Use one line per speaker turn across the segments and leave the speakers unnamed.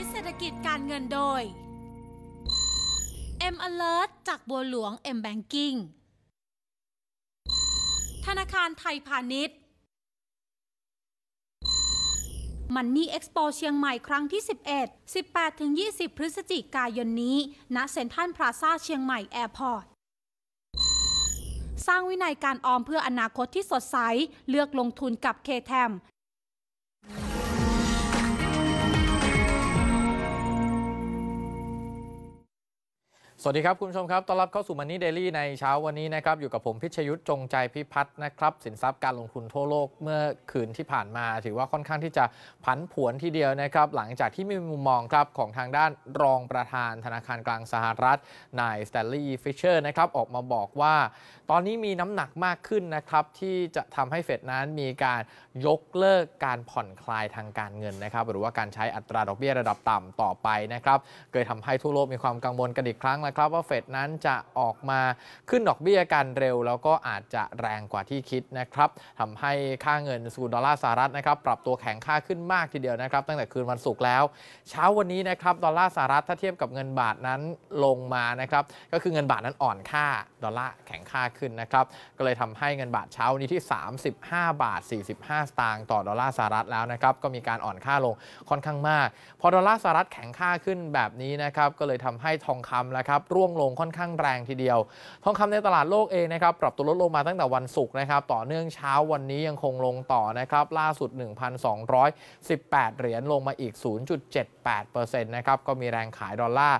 ิดเศรษฐกิจการเงินโดย M Alert จากบัวหลวง M Banking ธนาคารไทยพาณิชย์มันนี่เอ็กซ์โปเชียงใหม่ครั้งที่ 11 18-20 พฤศจิกายนนี้ณเซ็นทรัลพลาซาเชียงใหม่ แอร์พอร์ต สร้างวินัยการออมเพื่ออนาคตที่สดใส เลือกลงทุนกับเคแทม
วัสดีครับคุณผู้ชมครับต้อนรับเข้าสู่มันนี่เดลี่ในเช้าวันนี้นะครับ อยู่กับผมพิชยุทธ์จงใจพิพัฒน์นะครับ สินทรัพย์การลงทุนทั่วโลก เมื่อคืนที่ผ่านมา ถือว่าค่อนข้างที่จะผันผวนทีเดียวนะครับ หลังจากที่มีมุมมองครับ ของทางด้านรองประธานธนาคารกลางสหรัฐนายสแตลลี่ฟิชเชอร์นะครับออกมาบอกว่า ตอนนี้มีน้ำหนักมากขึ้นนะครับที่จะทำให้เฟดนั้นมีการยกเลิกการผ่อนคลายทางการเงินนะครับหรือว่าการใช้อัตราดอกเบี้ยระดับต่ำ ต่อไปนะครับเกิดทำให้ทั่วโลกมีความกังวลกันอีกครั้งนะครับว่าเฟดนั้นจะออกมาขึ้นดอกเบี้ยกันเร็ว แล้วก็อาจจะแรงกว่าที่คิดนะครับทำให้ค่าเงินสูดอลลาร์สหรัฐนะครับปรับตัวแข็งค่าขึ้นมากทีเดียวนะครับ ตั้งแต่คืนวันศุกร์แล้ว เช้าวันนี้นะครับดอลลาร์สหรัฐถ้าเทียบกับเงินบาทนั้นลงมานะครับก็คือเงินบาทนั้นอ่อนค่าดอลลาร์แข็งค่าขึ้นนะครับก็เลยทำให้เงินบาทเช้านี้ที่ 35บาท45สตางค์ต่อดอลลาร์สหรัฐแล้วนะครับก็มีการอ่อนค่าลงค่อนข้างมาก พอดอลลาร์สหรัฐแข็งค่าขึ้นแบบนี้นะครับก็เลยทำให้ทองคำนะครับ ร่วงลงค่อนข้างแรงทีเดียว ทองคำในตลาดโลกเองนะครับปรับตัวลดลงมาตั้งแต่วันศุกร์นะครับต่อเนื่องเช้าวันนี้ยังคงลงต่อนะครับล่าสุด 1,218เหรียญลงมาอีก0.78%นะครับก็มีแรงขายดอลลาร์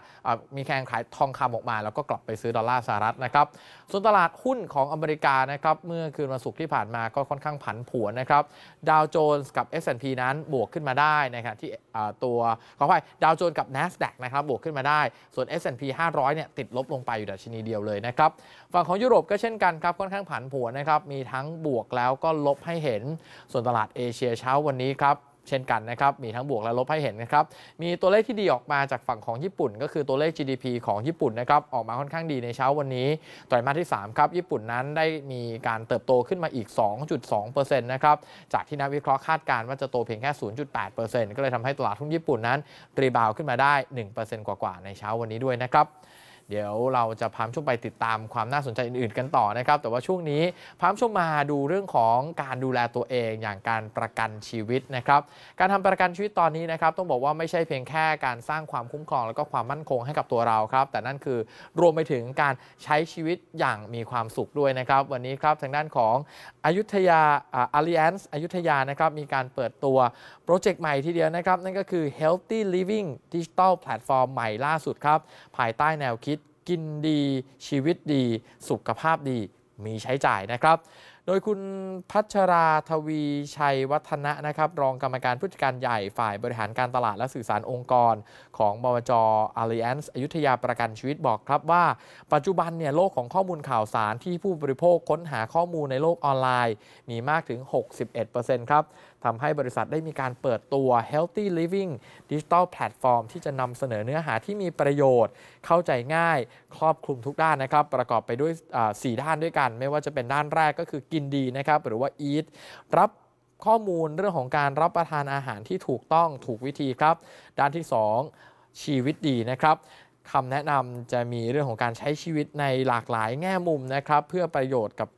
มีแรงขายทองคำออกมา แล้วก็กลับไปซื้อดอลลาร์สหรัฐนะครับส่วนตลาดหุ้นของอเมริกานะครับเมื่อคืนวันศุกร์ที่ผ่านมาก็ค่อนข้างผันผวนนะครับดาวโจนส์กับ S&P นั้นบวกขึ้นมาได้นะครับที่ตัว ขออภัยดาวโจนส์กับ NASDAQ นะครับ บวกขึ้นมาได้ ส่วน S&P 500เนี่ยติดลบลงไปอยู่ดัชนีเดียวเลยนะครับ ฝั่งของยุโรปก็เช่นกันครับค่อนข้างผันผวนนะครับ มีทั้งบวกแล้วก็ลบให้เห็นส่วนตลาดเอเชียเช้าวันนี้ครับเช่นกันนะครับ มีทั้งบวกและลบให้เห็นนะครับ มีตัวเลขที่ดีออกมาจากฝั่งของญี่ปุ่นก็คือตัวเลข GDP ของญี่ปุ่นนะครับ ออกมาค่อนข้างดีในเช้าวันนี้ไตรมาสที่3ครับ ญี่ปุ่นนั้นได้มีการเติบโตขึ้นมาอีก 2.2%นะครับ จากที่นักวิเคราะห์คาดการณ์ว่าจะโตเพียงแค่ 0.8%ก็เลยทำให้ตลาดหุ้นญี่ปุ่นนั้นรีบาวขึ้นมาได้ 1%กว่าๆ ในเช้าวันนี้ด้วยนะครับเดี๋ยวเราจะพามชมไปติดตามความน่าสนใจอื่นๆกันต่อนะครับแต่ว่าช่วงนี้พามชมมาดูเรื่องของการดูแลตัวเอง อย่างการประกันชีวิตนะครับการทำประกันชีวิตตอนนี้นะครับต้องบอกว่าไม่ใช่เพียงแค่การสร้างความคุ้มครอง แล้วก็ความมั่นคงให้กับตัวเราครับแต่นั่นคือรวมไปถึงการใช้ชีวิตอย่างมีความสุขด้วยนะครับวันนี้ครับทางด้านของอายุทยาอาริแอนส์อายุทยานะครับมีการเปิดตัวโปรเจกต์ใหม่ทีเดียวนะครับ นั่นก็คือ healthy living digital platform ใหม่ล่าสุดครับภายใต้แนวคิดกินดีชีวิตดีสุขภาพดีมีใช้จ่ายนะครับ โดยคุณพัชราทวีชัยวัฒนะนะครับ รองกรรมการผู้จัดการใหญ่ฝ่ายบริหารการตลาดและสื่อสารองค์กร ของบวจอ Alliance อยุธยาประกันชีวิตบอกครับว่าปัจจุบันเนี่ยโลกของข้อมูลข่าวสารที่ผู้บริโภคค้นหาข้อมูลในโลกออนไลน์ มีมากถึง 61%ครับทำให้บริษัทได้มีการเปิดตัว Healthy Living Digital Platform ที่จะนำเสนอเนื้อหาที่มีประโยชน์ เข้าใจง่าย ครอบคลุมทุกด้านนะครับประกอบไปด้วย4ด้านด้วยกัน ไม่ว่าจะเป็นด้านแรกก็คือกินดีนะครับ หรือว่า eat รับข้อมูลเรื่องของการรับประทานอาหารที่ถูกต้องถูกวิธีครับ ด้านที่ 2 ชีวิตดีนะครับคำแนะนำจะมีเรื่องของการใช้ชีวิตในหลากหลายแง่มุมนะครับเพื่อประโยชน์กับ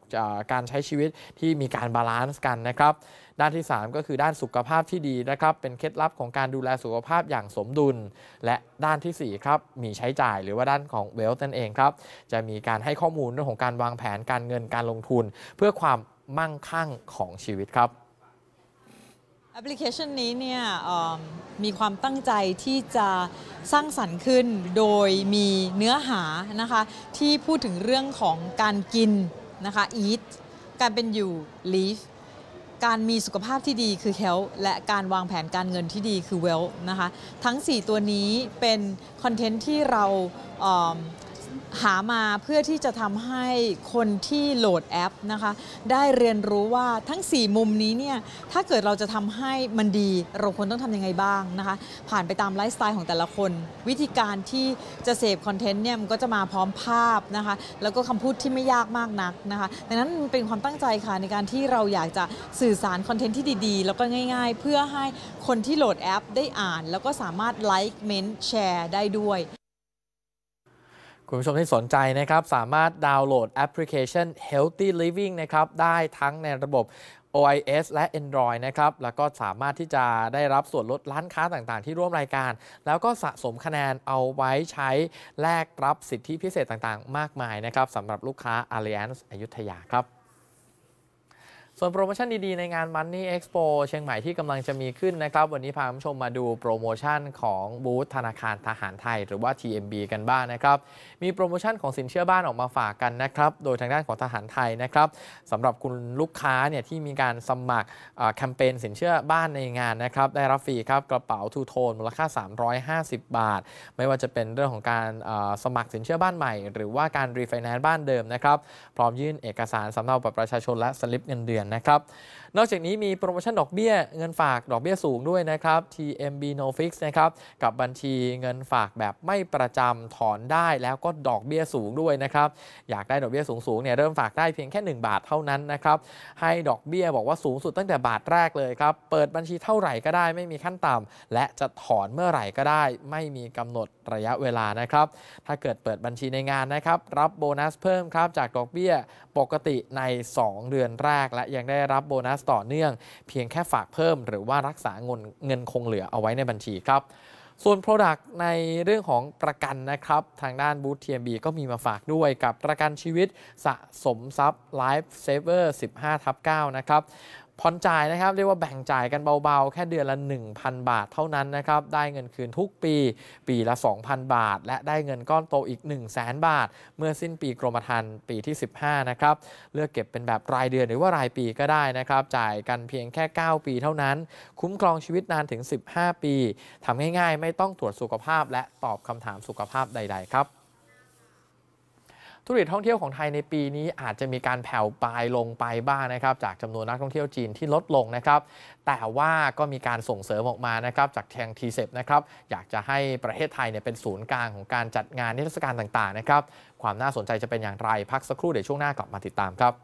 การใช้ชีวิตที่มีการบาลานซ์กันนะครับด้านที่3ก็คือด้านสุขภาพที่ดีนะครับเป็นเคล็ดลับของการดูแลสุขภาพอย่างสมดุล และด้านที่4ครับมีใช้จ่ายหรือว่าด้านของเวลต์นั่นเองครับจะมีการให้ข้อมูลเรื่องของการวางแผนการเงินการลงทุน เพื่อความมั่งคั่งของชีวิตครับ
แอปพลิเคชันนี้เนี่ยมีความตั้งใจที่จะสร้างสรรค์ขึ้นโดยมีเนื้อหานะคะที่พูดถึงเรื่องของการกินนะคะ eat การเป็นอยู่ live การมีสุขภาพที่ดีคือ health และการวางแผนการเงินที่ดีคือ wealth นะคะทั้ง 4 ตัวนี้เป็นคอนเทนต์ที่เราหามาเพื่อที่จะทำให้คนที่โหลดแอปนะคะ ได้เรียนรู้ว่าทั้ง 4 มุมนี้เนี่ยถ้าเกิดเราจะทำให้มันดี เราควรต้องทำยังไงบ้างนะคะ ผ่านไปตามไลฟ์สไตล์ของแต่ละคนวิธีการที่จะเสพคอนเทนต์เนี่ยมันก็จะมาพร้อมภาพนะคะแล้วก็คำพูดที่ไม่ยากมากนักนะคะดังนั้นเป็นความตั้งใจค่ะในการที่เราอยากจะสื่อสารคอนเทนต์ที่ดีๆ แล้วก็ง่ายๆ เพื่อให้คนที่โหลดแอป ได้อ่าน แล้วก็สามารถไลค์เมนต์แชร์ได้ด้วย
คุณผู้ชมที่สนใจนะครับสามารถดาวน์โหลดแอปพลิเคชัน Healthy Living นะครับได้ทั้งในระบบ OIS และ Android นะครับแล้วก็สามารถที่จะได้รับส่วนลดร้านค้าต่างๆที่ร่วมรายการ แล้วก็สะสมคะแนนเอาไว้ใช้แลกรับสิทธิพิเศษต่างๆ มากมายนะครับสำหรับลูกค้า Alliance อยุธยาครับส่วนโปรโมชั่นดีๆ ในงาน m เ n ็กซ์โปเชียงใหม่ที่กำลังจะมีขึ้นนะครับวันนี้พาคุณผู้ชมมาดูโปรโมชั่นของ บูธธนาคารทหารไทย หรือว่า TMB กันบ้างนะครับมีโปรโมชั่นของสินเชื่อบ้านออกมาฝากกันนะครับโดยทางด้านของทหารไทยนะครับสำหรับคุณลูกค้าเนี่ยที่มีการสมัครแคมเปญสินเชื่อบ้านในงานนะครับได้รับฟรีครับกระเป๋าทูโทนมูลค่า 350 บาท ไม่ว่าจะเป็นเรื่องของการสมัครสินเชื่อบ้านใหม่ หรือว่าการรีไฟแนนซ์บ้านเดิมนะครับพร้อมยื่นเอกสารสำเนาบัตรประชาชนและสลิปเงินเดือนนะครับนอกจากนี้มีโปรโมชั่นดอกเบี้ย เงินฝากดอกเบี้ยสูงด้วยนะครับ TMB No Fix นะครับกับบัญชีเงินฝากแบบไม่ประจำ ถอนได้แล้วก็ดอกเบี้ยสูงด้วยนะครับอยากได้ดอกเบี้ยสูง ๆเนี่ยเริ่มฝากได้เพียงแค่ 1 บาทเท่านั้นนะครับให้ดอกเบี้ย บอกว่าสูงสุดตั้งแต่บาทแรกเลยครับเปิดบัญชีเท่าไหร่ก็ได้ไม่มีขั้นต่ำและจะถอนเมื่อไหร่ก็ได้ ไม่มีกำหนดระยะเวลานะครับถ้าเกิดเปิดบัญชีในงานนะครับรับโบนัส เพิ่มครับจากดอกเบี้ยปกติใน 2เดือนแรกและยังได้รับโบนัสต่อเนื่อง เพียงแค่ฝากเพิ่มหรือว่ารักษาเงินเงินคงเหลือเอาไว้ในบัญชีครับ ส่วน Product ในเรื่องของประกันนะครับ ทางด้านบูธ TMB ก็มีมาฝากด้วยกับประกันชีวิต สะสมทรัพย์ Life Saver 15 ทับ9นะครับผ่อนจ่ายนะครับเรียกว่าแบ่งจ่ายกันเบาๆแค่เดือนละ 1,000 บาทเท่านั้นนะครับได้เงินคืนทุกปีปีละ2,000บาทและได้เงินก้อนโตอีก1 0 0 0 0แบาท เมื่อสิ้นปีกรมธรรม์ปีที่ 15นะครับเลือกเก็บเป็นแบบรายเดือนหรือว่ารายปีก็ได้นะครับจ่ายกันเพียงแค่ 9 ปีเท่านั้น คุ้มครองชีวิตนานถึง 15 ปีทำง่ายๆไม่ต้องตรวจสุขภาพและตอบคำถามสุขภาพใด ๆครับุรกิจท่องเที่ยวของไทยในปีนี้อาจจะมีการแผ่วปลายลงไปบ้างนะครับจากจำนวนนักท่องเที่ยวจีนที่ลดลงนะครับแต่ว่าก็มีการส่งเสริมออกมานะครับจากแทงทีเซนะครับอยากจะให้ประเทศไทยเนี่ยเป็นศูนย์กลางของการจัดงานนิทรรศการต่างๆนะครับความน่าสนใจจะเป็นอย่างไรพักสักครู่เดี๋ยวช่วงหน้ากลับมาติดตามครับ